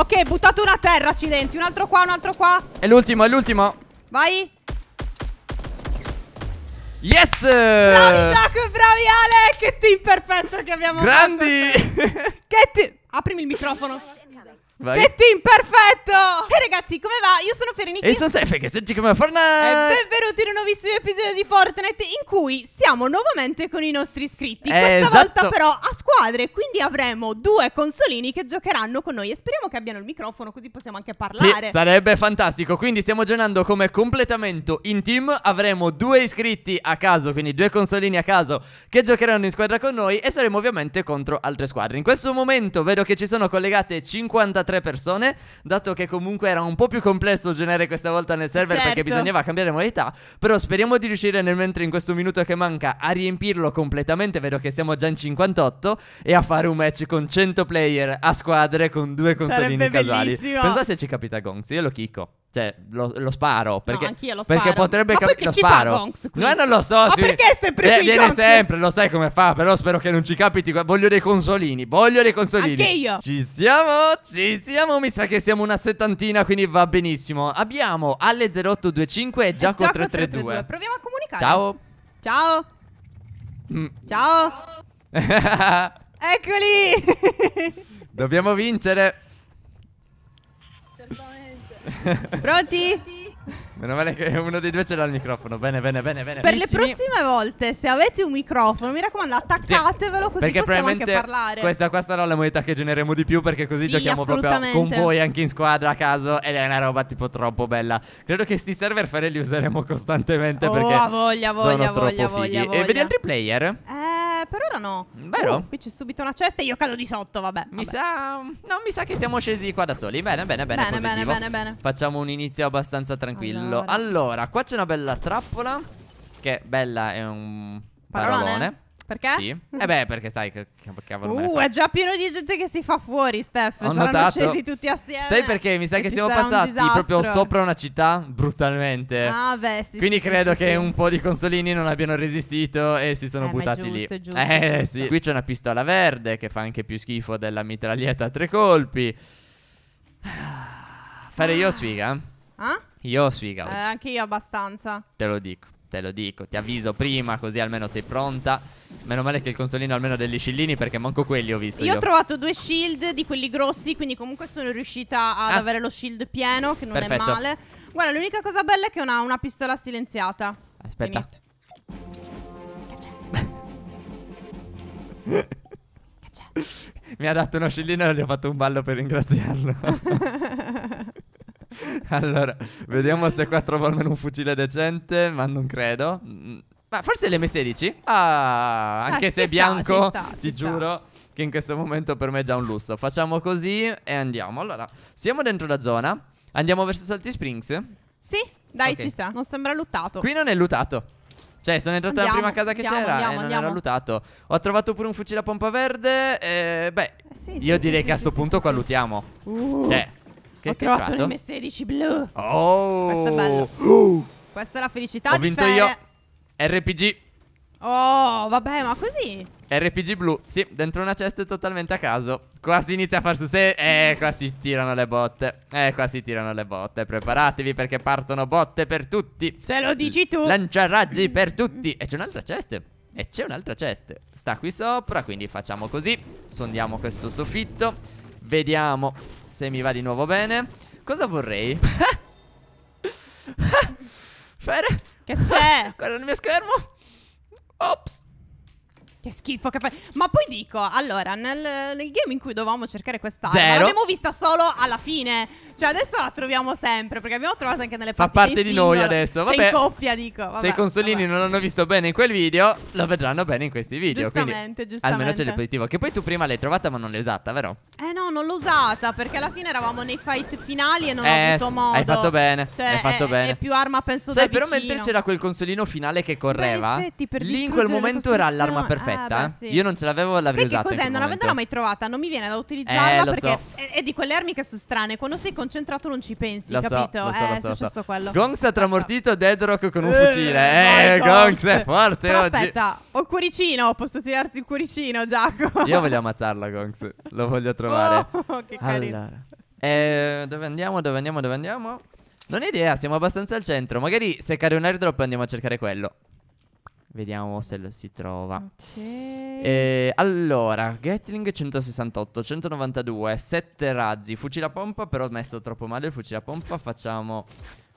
Ok, buttate una a terra, accidenti. Un altro qua, un altro qua. È l'ultimo, è l'ultimo. Vai. Yes! Bravi Jack, bravi Ale! Che team perfetto che abbiamo fatto. Grandi! che team... Aprimi il microfono. Vai. Team perfetto! E ragazzi, come va? Io sono Fereniti. E sono Stefan, che senti come Fortnite! E benvenuti in un nuovissimo episodio di Fortnite in cui siamo nuovamente con i nostri iscritti. Eh, Questa esatto. volta però a squadre, quindi avremo due consolini che giocheranno con noi e speriamo che abbiano il microfono così possiamo anche parlare. Sì, sarebbe fantastico. Quindi stiamo aggiornando come completamento in team. Avremo due iscritti a caso, quindi due consolini a caso che giocheranno in squadra con noi e saremo ovviamente contro altre squadre. In questo momento vedo che ci sono collegate 53 tre persone, dato che comunque era un po' più complesso genere questa volta nel server certo. perché bisognava cambiare modalità, però speriamo di riuscire nel mentre in questo minuto che manca a riempirlo completamente, vedo che siamo già in 58 e a fare un match con 100 player a squadre con due consolini Sarebbe casuali. Bellissimo. Pensa se ci capita Gonzi, io lo chicco. Cioè, lo, lo sparo. Perché, no, anch'io lo sparo. Perché potrebbe capire. Lo sparo. Gonks, no, non lo so. Ma si... perché è sempre eh, qui? Viene sempre, lo sai come fa. Però spero che non ci capiti. Voglio dei consolini. Voglio dei consolini. Anche io. Ci siamo, ci siamo. Mi sa che siamo una settantina, quindi va benissimo. Abbiamo alle 0825 e Giacomo 332. Proviamo a comunicare. Ciao. Ciao. Mm. Ciao. Eccoli. Dobbiamo vincere. Certamente. Pronti? Meno male che uno dei due ce l'ha il microfono. Bene, bene, bene, bene. Per Bellissimi. le prossime volte, se avete un microfono, mi raccomando, attaccatevelo così perché possiamo anche parlare. Questa qua sarà la moneta che generiamo di più perché così sì, giochiamo proprio con voi anche in squadra a caso ed è una roba tipo troppo bella. Credo che sti server fare li useremo costantemente oh, perché voglia, voglia, sono voglia, troppo voglia, voglia, E vedi altri player? Eh per ora no. Vero? Uh, qui c'è subito una cesta e io cado di sotto, vabbè. Mi vabbè. sa. No, mi sa che siamo scesi qua da soli. Bene, bene, bene. Bene, bene, bene, bene. Facciamo un inizio abbastanza tranquillo. Allora, allora qua c'è una bella trappola. Che bella è un. Parolone. Parolone. Perché? Sì. E eh beh, perché sai che, che cavolo Uh, è già pieno di gente che si fa fuori, Steph. Ho Saranno notato. scesi tutti assieme. Sai perché? Mi sa che siamo passati proprio sopra una città brutalmente. Ah, beh, sì. Quindi sì, credo sì, che sì. un po' di consolini non abbiano resistito e si sono eh, buttati giusto, lì. È giusto, eh, sì. Qui c'è una pistola verde che fa anche più schifo della mitraglietta a tre colpi. Ah, fare io sfiga? Ah? Io sfiga. Eh, anche io abbastanza. Te lo dico. Te lo dico, ti avviso prima così almeno sei pronta Meno male che il consolino almeno degli scillini perché manco quelli ho visto Io, io. ho trovato due shield di quelli grossi quindi comunque sono riuscita ad ah. avere lo shield pieno che non Perfetto. è male Guarda l'unica cosa bella è che non ha una pistola silenziata Aspetta Che c'è? Mi ha dato uno scillino e gli ho fatto un ballo per ringraziarlo allora, vediamo se qua trovo almeno un fucile decente, ma non credo. Mm, ma forse l'M16? Ah, ah, anche eh, se è bianco, sta, ti sta. giuro che in questo momento per me è già un lusso. Facciamo così e andiamo. Allora, siamo dentro la zona. Andiamo verso Salty Springs? Sì, dai, okay. ci sta. Non sembra luttato. Qui non è lootato. Cioè, sono entrato andiamo, nella prima casa che c'era e non era lootato. Ho trovato pure un fucile a pompa verde. E, beh, eh sì, io sì, direi sì, che a sto punto qua lootiamo. Uh. Cioè, ho trovato un M16 blu. Oh, questa è bella. Uh. Questa è la felicità. Ho vinto io. RPG. Oh, vabbè, ma così. RPG blu, sì, dentro una cesta totalmente a caso. Qua si inizia a far su se. Eh, qua si tirano le botte. Eh, qua si tirano le botte. Preparatevi perché partono botte per tutti. Ce lo dici tu. Lancia raggi per tutti. E c'è un'altra cesta. E c'è un'altra cesta. Sta qui sopra, quindi facciamo così. Sondiamo questo soffitto. Vediamo se mi va di nuovo bene Cosa vorrei? Fare? Che c'è? Guarda il mio schermo Ops che schifo che fai. Ma poi dico, allora, nel, nel, game in cui dovevamo cercare quest'arma, l'abbiamo vista solo alla fine. Cioè, adesso la troviamo sempre, perché abbiamo trovato anche nelle partite Fa parte di noi adesso, vabbè. Cioè in coppia, dico. Vabbè, se i consolini vabbè. non hanno visto bene in quel video, lo vedranno bene in questi video. Giustamente, giustamente. Almeno c'è il positivo. Che poi tu prima l'hai trovata, ma non l'hai usata, vero? Eh no, non l'ho usata, perché alla fine eravamo nei fight finali e non eh, ho avuto modo. Hai fatto bene, cioè, hai fatto è, bene. E più arma penso Sai, da Sai, però mentre c'era quel consolino finale che correva, lì in quel momento era l'arma ah, perfetta. Eh, beh, sì. Io non ce l'avevo, l'avrei usata. Sai che cos'è? Non avendola mai trovata, non mi viene da utilizzarla eh, perché so. è, è, di quelle armi che sono strane. Quando sei con concentrato non ci pensi, lo capito? So, lo so, eh, so, è successo quello. Gonks ha tramortito ecco. Dead Rock con un eh, fucile. Eh, Gonks è forte Però oggi. aspetta, ho il cuoricino, posso tirarti il cuoricino, Giacomo. Io voglio ammazzarla, Gonks. Lo voglio trovare. Oh, che carino. Allora. Eh, dove andiamo, dove andiamo, dove andiamo? Non ho idea, siamo abbastanza al centro. Magari se cade un airdrop andiamo a cercare quello. Vediamo se lo si trova. Ok. Eh, allora, Gatling 168, 192, 7 razzi, fucile a pompa, però ho messo troppo male il fucile a pompa, facciamo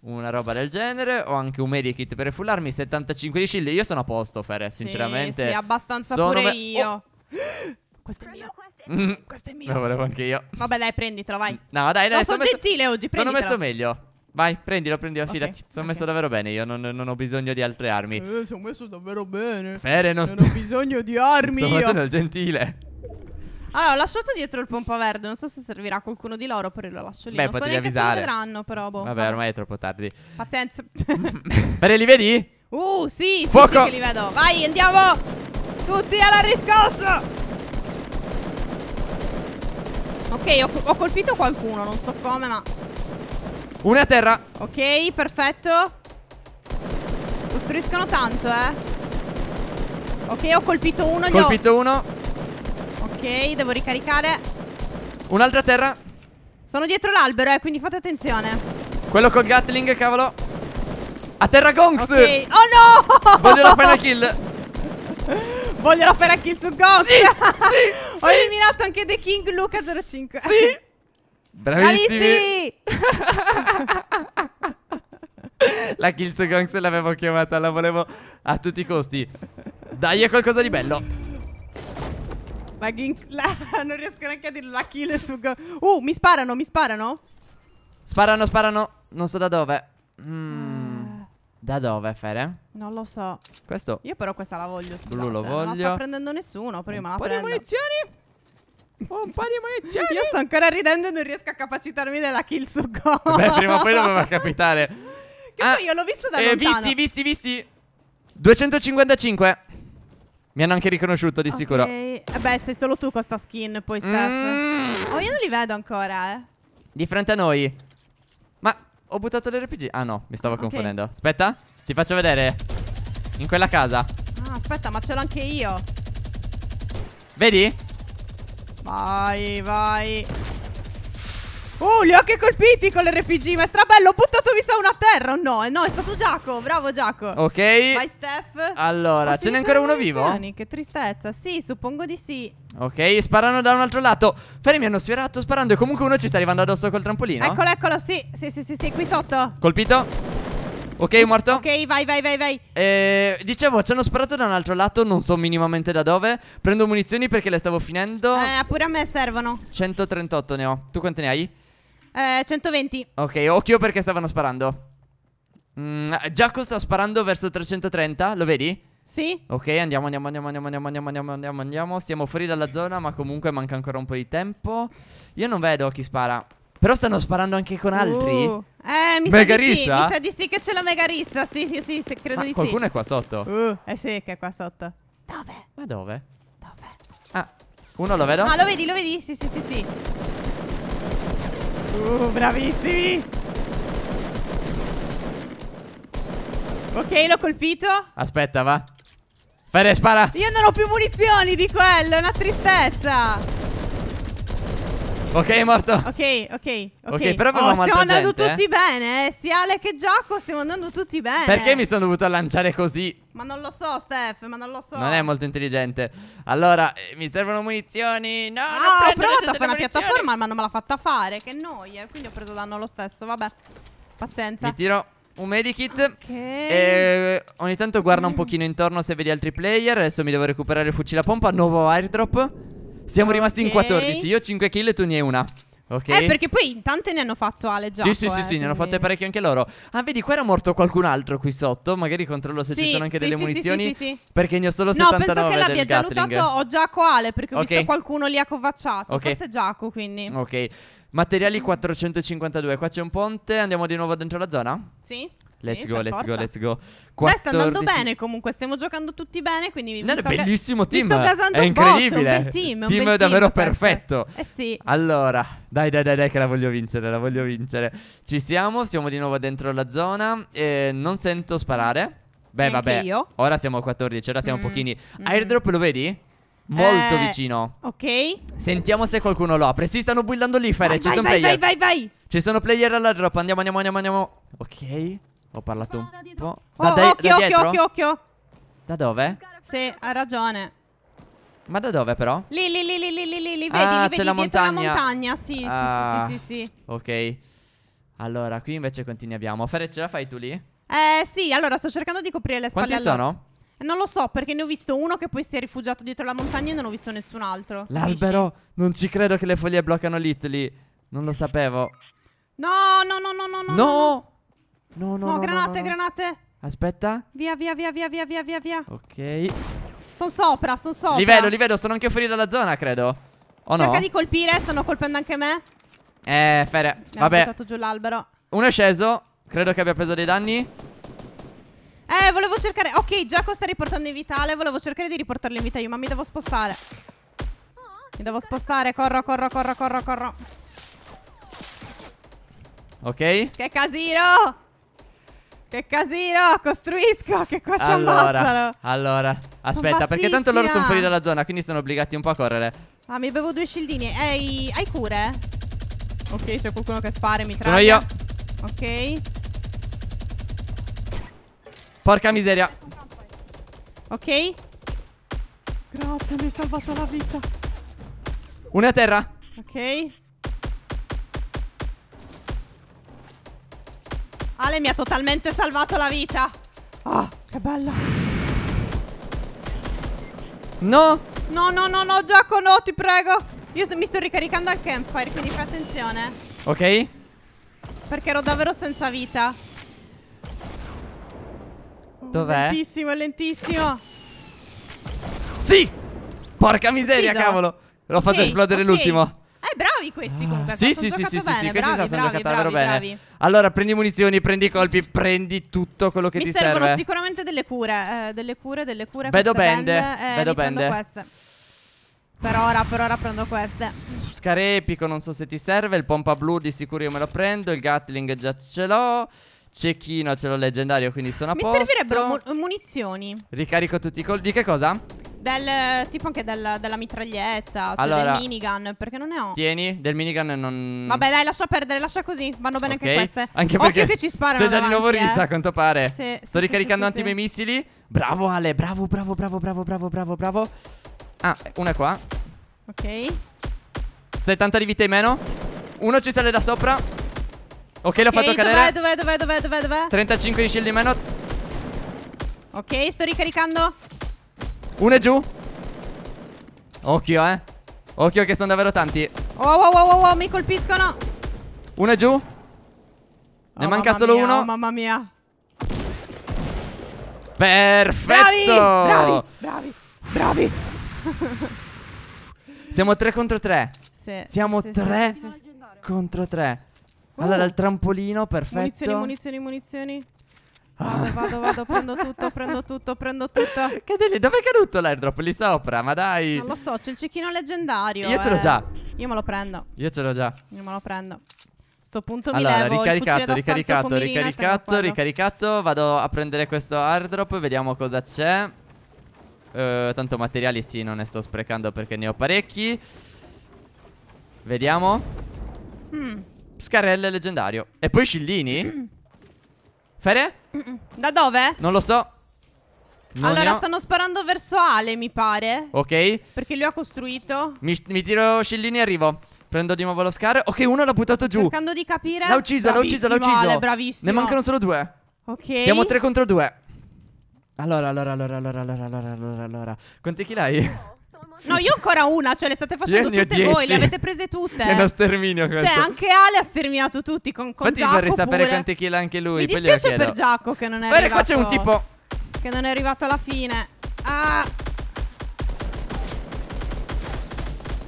una roba del genere. Ho anche un medikit per fullarmi, 75 di shield. Io sono a posto, Fer, sinceramente. Sì, sì abbastanza sono pure io. Oh. Questo è mio. Mm. Questo è mio. Lo volevo anche io. Vabbè, dai, prenditelo, vai. No, dai, dai. No, sono messo... gentile oggi, prenditelo. Sono messo meglio. Vai, prendilo, prendilo, okay, fidati. Sono okay. messo davvero bene, io non, non, ho bisogno di altre armi. Eh, sono messo davvero bene. Fere, non, non ho bisogno di armi. Sto facendo il gentile. Allora, ho lasciato dietro il pompa verde. Non so se servirà a qualcuno di loro, però lo lascio lì. Beh, non potevi so se Lo vedranno, però. Boh. Vabbè, ormai è troppo tardi. Pazienza. Bene, li vedi? Uh, sì, Fuoco. sì, sì li vedo. Vai, andiamo! Tutti alla riscossa! Ok, ho, ho colpito qualcuno, non so come, ma una a terra. Ok, perfetto. Costruiscono tanto, eh. Ok, ho colpito uno. Colpito ho... uno. Ok, devo ricaricare. Un'altra terra. Sono dietro l'albero, eh, quindi fate attenzione. Quello col Gatling, cavolo. A terra Gonks. Okay. Oh no! Voglio la final kill. Voglio la final kill su Gonks. Sì, sì, sì. Ho eliminato anche The King Luca 05. Sì. Bravissimi! Bravissimi! la Killzone se l'avevo chiamata, la volevo a tutti i costi. Dai, è qualcosa di bello. Ma la, non riesco neanche a dire la kill su Uh, mi sparano, mi sparano? Sparano, sparano. Non so da dove. Mm. Ah. Da dove, Fere? Non lo so. Questo. Io però questa la voglio. Scusate. Blu lo voglio. Eh, non la sta prendendo nessuno prima. Un la po' di munizioni. Un po' di munizioni. Io sto ancora ridendo e non riesco a capacitarmi della kill su Go. Beh, prima o poi doveva capitare. Che ah, poi io l'ho visto da eh, lontano. Visti, visti, visti. 255. Mi hanno anche riconosciuto di okay. sicuro. Eh beh, sei solo tu con sta skin, poi Steph. Mm. Oh, io non li vedo ancora, eh. Di fronte a noi. Ma ho buttato l'RPG. Ah no, mi stavo okay. confondendo. Aspetta, ti faccio vedere. In quella casa. Ah, aspetta, ma ce l'ho anche io. Vedi? Vai, vai. Oh, li ho anche colpiti con l'RPG, ma è strabello. Ho buttato mi una terra o no? Eh, no, è stato Giaco, bravo Giaco Ok. Vai Steph. Allora, ce n'è ancora uno vivo? Che tristezza. Sì, suppongo di sì. Ok, sparano da un altro lato. Ferri mi hanno sfiorato sparando e comunque uno ci sta arrivando addosso col trampolino. Eccolo, eccolo, sì. Sì, sì, sì, sì, qui sotto. Colpito? Ok, morto? Ok, vai, vai, vai, vai. Eh, dicevo, ci hanno sparato da un altro lato, non so minimamente da dove. Prendo munizioni perché le stavo finendo. Eh, pure a me servono. 138 ne ho. Tu quante ne hai? Eh, 120. Ok, occhio perché stavano sparando. Mm, Giacomo sta sparando verso 330, lo vedi? Sì. Ok, andiamo, andiamo, andiamo, andiamo, andiamo, andiamo, andiamo, andiamo, andiamo. Siamo fuori dalla zona, ma comunque manca ancora un po' di tempo. Io non vedo chi spara. Però stanno sparando anche con altri. Uh, eh, mi Megarissa? sa di sì, mi sa di sì che c'è la Megarissa. Sì, sì, sì, sì credo Ma ah, di qualcuno sì. Qualcuno è qua sotto. Uh, eh sì, che è qua sotto. Dove? Ma dove? Dove? Ah, uno lo vedo. Ah, lo vedi, lo vedi? Sì, sì, sì, sì. Uh, bravissimi. Ok, l'ho colpito. Aspetta, va. Fede, spara. Io non ho più munizioni di quello, eh, è una tristezza. Ok, morto. Ok, ok. Ok, okay però avevamo oh, Stiamo andando gente, tutti eh? bene, eh? Sia Ale che Gioco, stiamo andando tutti bene. Perché mi sono dovuto lanciare così? Ma non lo so, Steph, ma non lo so. Non è molto intelligente. Allora, eh, mi servono munizioni. No, no, ah, non ho provato a fare una piattaforma, ma non me l'ha fatta fare. Che noia. Quindi ho preso danno lo stesso, vabbè. Pazienza. Mi tiro un medikit Ok e ogni tanto guarda un pochino intorno se vedi altri player Adesso mi devo recuperare il fucile a pompa Nuovo airdrop siamo okay. rimasti in 14. Io ho 5 kill e tu ne hai una. Ok. Eh, perché poi tante ne hanno fatto Ale Giacomo. Sì, sì, eh, sì, quindi... ne hanno fatte parecchie anche loro. Ah, vedi, qua era morto qualcun altro qui sotto. Magari controllo se sì, ci sono anche sì, delle sì, munizioni. Sì, sì, sì, Perché ne ho solo 79 No, penso che l'abbia già Gatling. notato. Ho Giacomo Ale perché ho okay. visto qualcuno lì accovacciato. Okay. Forse Giacomo, quindi. Ok. Materiali 452. Qua c'è un ponte. Andiamo di nuovo dentro la zona? Sì. Let's go, let's forza. go, let's go. 14... Beh, sta andando bene comunque, stiamo giocando tutti bene, quindi mi, no, mi sto è bellissimo team. Mi sto gasando è incredibile. Botto, un team, un team team davvero questo. perfetto. Eh sì. Allora, dai, dai, dai, dai che la voglio vincere, la voglio vincere. Ci siamo, siamo di nuovo dentro la zona eh, non sento sparare. Beh, vabbè. Io. Ora siamo a 14, ora siamo mm, pochini. Mm. Airdrop lo vedi? Molto eh, vicino. Ok. Sentiamo se qualcuno lo apre. Si stanno buildando lì, Fere. Vai, Ci vai, sono vai, player. Vai, vai, vai. Ci sono player all'airdrop. Andiamo, andiamo, andiamo, andiamo. Ok. Ho parlato un po'. Oh, da, da, occhio, da occhio, occhio, occhio. Da dove? Sì, ha ragione. Ma da dove però? Lì, lì, lì, lì, lì, lì, lì, lì, vedi, ah, c'è la montagna. la montagna, sì, ah, sì, sì, ah, sì, sì, Ok. Allora, qui invece continuiamo. Fere, ce la fai tu lì? Eh, sì, allora sto cercando di coprire le spalle. Quanti alla... sono? Non lo so, perché ne ho visto uno che poi si è rifugiato dietro la montagna e non ho visto nessun altro. L'albero! Non ci credo che le foglie bloccano l'Italy. Non lo sapevo. No, no, no, no, no, no. No! No, no, no. no granate, no, granate. Aspetta. Via, via, via, via, via, via, via, via. Ok. Sono sopra, sono sopra. li livello, sono anche fuori dalla zona, credo. O Cerca no? di colpire, stanno colpendo anche me. Eh, Fere. Mi Vabbè. Ho buttato giù l'albero. Uno è sceso. Credo che abbia preso dei danni. Eh, volevo cercare. Ok, Giacomo sta riportando in vitale. Volevo cercare di riportarlo in vita io, ma mi devo spostare. Mi devo spostare. Corro, corro, corro, corro, corro. Ok. Che casino! Che casino, costruisco, che qua allora, ammazzano. Allora, aspetta, perché tanto loro sono fuori dalla zona, quindi sono obbligati un po' a correre. Ah, mi bevo due scildini. Ehi, hai cure? Ok, c'è qualcuno che spara mi traga. Sono io. Ok. Porca miseria. Ok. Grazie, mi hai salvato la vita. Una a terra. Ok. Ale mi ha totalmente salvato la vita. Oh, che bello. No. No, no, no, no, Giacomo, no, ti prego. Io st mi sto ricaricando al campfire, quindi fai attenzione. Ok. Perché ero davvero senza vita. Dov'è? Lentissimo, lentissimo. Sì! Porca miseria, Ucciso. cavolo! L'ho okay, fatto esplodere okay. l'ultimo bravi questi ah. comunque. sì, sì, sì, sì, sì, sì, questi bravi, sono giocati davvero bene. Allora, prendi munizioni, prendi colpi, prendi tutto quello che Mi ti serve. Mi servono sicuramente delle cure, eh, delle cure, delle cure. Vedo bende, band, eh, vedo bende. queste. Per ora, per ora prendo queste. Scare epico, non so se ti serve. Il pompa blu di sicuro io me lo prendo. Il gatling già ce l'ho. Cecchino ce l'ho leggendario, quindi sono a Mi posto. Mi servirebbero mu munizioni. Ricarico tutti i colpi. Di che cosa? Del, tipo anche del, della mitraglietta, cioè allora, del minigun, perché non ne ho. Tieni, del minigun non... Vabbè dai, lascia perdere, lascia così, vanno bene okay. anche queste. Anche perché Occhio se ci sparano C'è già davanti, di nuovo Risa, eh. a quanto pare. Sì, Sto sì, ricaricando sì, sì, anche i miei missili. Bravo Ale, bravo, bravo, bravo, bravo, bravo, bravo, bravo. Ah, una è qua. Ok. 70 di vita in meno. Uno ci sale da sopra. Ok, l'ho okay, fatto cadere. Dov'è, dov'è, dov'è, dov'è, dov'è? 35 di shield in meno. Ok, sto ricaricando. Uno è giù Occhio eh Occhio che sono davvero tanti Oh oh oh oh, oh mi colpiscono Uno è giù oh, Ne manca solo mia, uno oh, mamma mia Perfetto Bravi Bravi Bravi, Siamo tre contro tre. sì, Siamo 3 sì, sì, contro tre. Allora uh. il trampolino perfetto Munizioni munizioni munizioni Vado, ah. vado, vado, prendo tutto, prendo tutto, prendo tutto. Cadeli, dove è caduto l'airdrop? Lì sopra, ma dai. Non lo so, c'è il cecchino leggendario. Io eh. ce l'ho già. Eh. Io me lo prendo. Io ce l'ho già. Io me lo prendo. Sto punto allora, mi levo ricaricato, ricaricato, ricaricato, ricaricato. Vado a prendere questo airdrop, vediamo cosa c'è. Uh, tanto materiali sì, non ne sto sprecando perché ne ho parecchi. Vediamo. Mm. Scarelle leggendario. E poi scillini? Mm. Fere? Da dove? Non lo so. Non allora ho... stanno sparando verso Ale, mi pare. Ok. Perché lui ha costruito. Mi, mi tiro Scillini e arrivo. Prendo di nuovo lo scar. Ok, uno l'ha buttato giù. Cercando di capire. L'ha ucciso, l'ha ucciso, l'ha ucciso. Ale, bravissimo. Ne mancano solo due. Ok. Siamo tre contro due. Allora, allora, allora, allora, allora, allora, allora. Quanti kill hai? No, io ancora una, cioè le state facendo Genio tutte 10. voi, le avete prese tutte. È uno sterminio cioè, questo. Cioè, anche Ale ha sterminato tutti con, con Infatti Giacomo vorrei sapere quante quanti kill ha anche lui. Mi poi dispiace per Giacomo che non è Guarda, arrivato. Guarda, qua c'è un tipo. Che non è arrivato alla fine. Ah.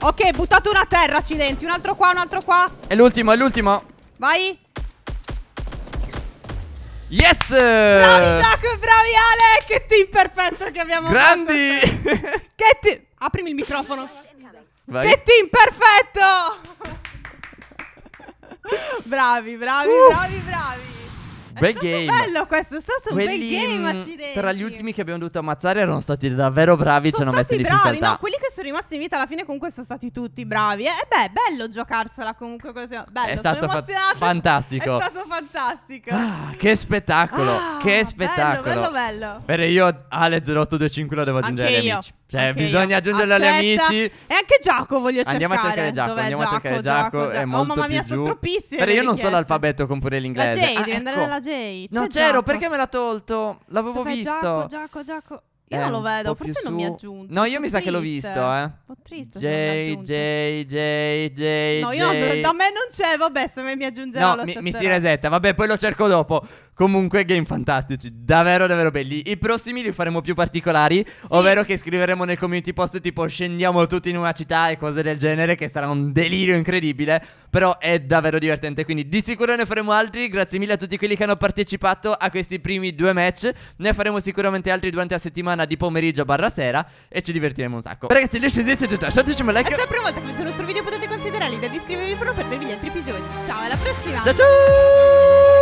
Ok, buttato una a terra, accidenti. Un altro qua, un altro qua. È l'ultimo, è l'ultimo. Vai. Yes! Bravi Giacomo, bravi Ale! Che team perfetto che abbiamo fatto. Grandi! che team aprimi il microfono. Vai. Che team perfetto! bravi, bravi, uh. bravi, bravi. Bel game. bello questo, è stato quelli, un bel game, mm, accidenti. Tra gli ultimi che abbiamo dovuto ammazzare erano stati davvero bravi, sono ci hanno messo in difficoltà. No, quelli che sono rimasti in vita alla fine comunque sono stati tutti bravi. E eh, beh, bello giocarsela comunque così. Bello, è stato fa- fantastico. È stato fantastico. Ah, che spettacolo, ah, che spettacolo. Bello, bello, bello. Bene, io Ale 0825 lo devo aggiungere anche agli io. amici. Cioè, anche bisogna io. aggiungerlo Accetta. agli amici. E anche Giacomo voglio cercare. Andiamo a cercare Giacomo, andiamo Giacomo, a cercare Giacomo, Oh mamma mia, sono troppissime. Però io non so l'alfabeto con pure l'inglese. La J, ah, devi ecco. andare nella J. Jay. No, c'ero, perché me l'ha tolto? L'avevo Dov'è visto. Giacomo, Giacomo, Giacomo. Io non lo vedo, forse non su... mi ha aggiunto. No, io mi sa che l'ho visto, eh. Un po' triste. J, J, J, J. No, io J. da me non c'è, vabbè, se me mi aggiungerà no, mi, mi, si resetta, vabbè, poi lo cerco dopo. Comunque, game fantastici, davvero, davvero belli. I prossimi li faremo più particolari, sì. ovvero che scriveremo nel community post tipo scendiamo tutti in una città e cose del genere, che sarà un delirio incredibile. Però è davvero divertente, quindi di sicuro ne faremo altri. Grazie mille a tutti quelli che hanno partecipato a questi primi due match. Ne faremo sicuramente altri durante la settimana settimana di pomeriggio barra sera e ci divertiremo un sacco. Ragazzi, le scese siete già, lasciateci un like. È sempre una volta che vedete il nostro video potete considerare l'idea di iscrivervi per non perdervi gli altri episodi. Ciao, alla prossima. Ciao ciao.